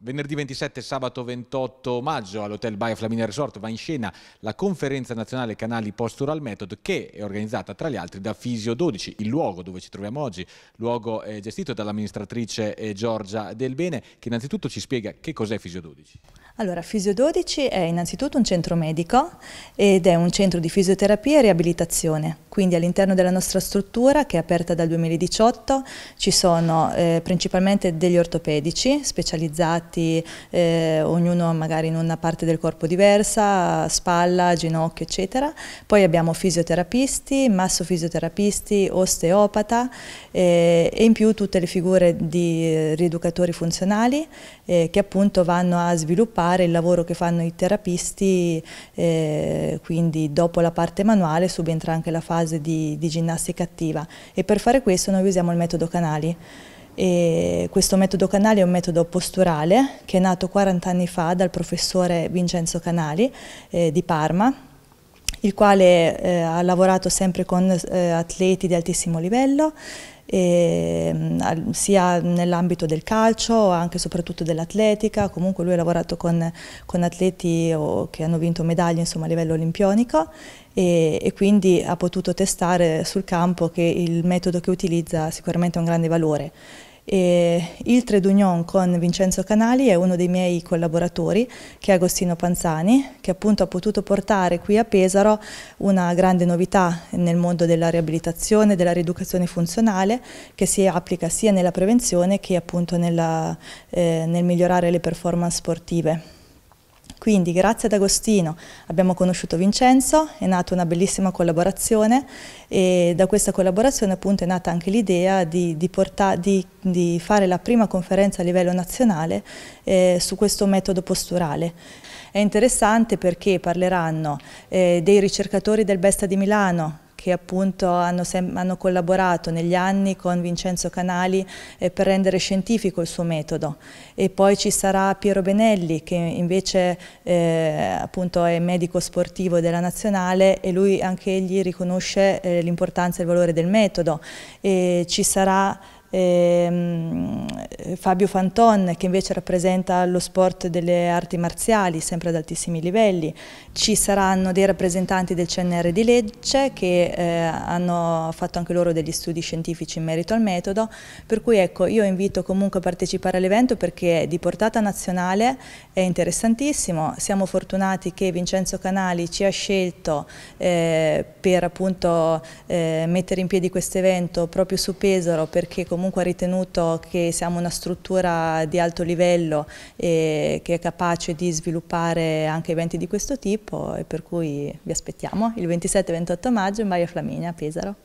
Venerdì 27 e sabato 28 maggio all'Hotel Baia Flaminia Resort va in scena la conferenza nazionale canali postural method che è organizzata tra gli altri da Fisio 12, il luogo dove ci troviamo oggi, luogo eh, gestito dall'amministratrice eh, Giorgia Del Bene che innanzitutto ci spiega che cos'è Fisio 12. Allora, Fisio 12 è innanzitutto un centro medico ed è un centro di fisioterapia e riabilitazione quindi all'interno della nostra struttura, che è aperta dal 2018, ci sono eh, principalmente degli ortopedici specializzati, eh, ognuno magari in una parte del corpo diversa, spalla, ginocchio, eccetera. Poi abbiamo fisioterapisti, massofisioterapisti, osteopata eh, e in più tutte le figure di rieducatori funzionali eh, che appunto vanno a sviluppare il lavoro che fanno i terapisti, eh, quindi dopo la parte manuale subentra anche la fase fase di, di ginnastica attiva e per fare questo noi usiamo il metodo canali. E questo metodo Canali è un metodo posturale che è nato 40 anni fa dal professore Vincenzo Canali eh, di Parma, il quale eh, ha lavorato sempre con eh, atleti di altissimo livello, e, ehm, sia nell'ambito del calcio, anche e soprattutto dell'atletica, comunque lui ha lavorato con, con atleti o, che hanno vinto medaglie insomma, a livello olimpionico e, e, quindi ha potuto testare sul campo che il metodo che utilizza sicuramente ha un grande valore. E il Trade Union con Vincenzo Canali è uno dei miei collaboratori, che è Agostino Panzani, che appunto ha potuto portare qui a Pesaro una grande novità nel mondo della riabilitazione, della rieducazione funzionale, che si applica sia nella prevenzione che appunto nella, eh, nel migliorare le performance sportive. Quindi grazie ad Agostino abbiamo conosciuto Vincenzo, è nata una bellissima collaborazione e da questa collaborazione appunto è nata anche l'idea di, di, di, di, fare la prima conferenza a livello nazionale eh, su questo metodo posturale. È interessante perché parleranno eh, dei ricercatori del Besta di Milano, che appunto hanno, hanno, collaborato negli anni con Vincenzo Canali eh, per rendere scientifico il suo metodo e poi ci sarà Piero Benelli che invece eh, appunto è medico sportivo della nazionale e lui anche egli riconosce eh, l'importanza e il valore del metodo e ci sarà eh, Fabio Fanton che invece rappresenta lo sport delle arti marziali sempre ad altissimi livelli, ci saranno dei rappresentanti del CNR di Lecce che eh, hanno fatto anche loro degli studi scientifici in merito al metodo, per cui ecco io invito comunque a partecipare all'evento perché è di portata nazionale è interessantissimo, siamo fortunati che Vincenzo Canali ci ha scelto eh, per appunto eh, mettere in piedi questo evento proprio su Pesaro perché comunque comunque ritenuto che siamo una struttura di alto livello che è capace di sviluppare anche eventi di questo tipo e per cui vi aspettiamo il 27-28 maggio in Baia Flaminia a Pesaro.